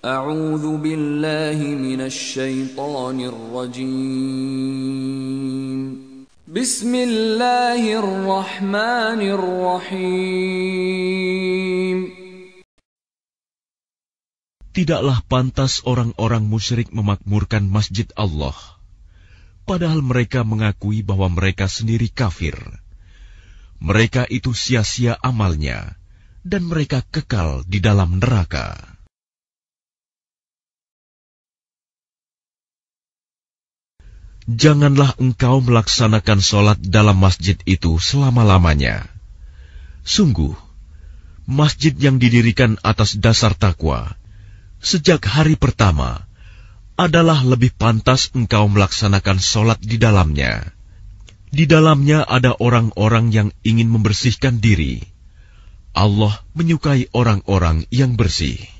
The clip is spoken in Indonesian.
Tidaklah pantas orang-orang musyrik memakmurkan masjid Allah, padahal mereka mengakui bahwa mereka sendiri kafir. Mereka itu sia-sia amalnya, dan mereka kekal di dalam neraka. janganlah engkau melaksanakan sholat dalam masjid itu selama-lamanya. Sungguh, masjid yang didirikan atas dasar takwa sejak hari pertama adalah lebih pantas engkau melaksanakan sholat di dalamnya. Di dalamnya ada orang-orang yang ingin membersihkan diri. Allah menyukai orang-orang yang bersih.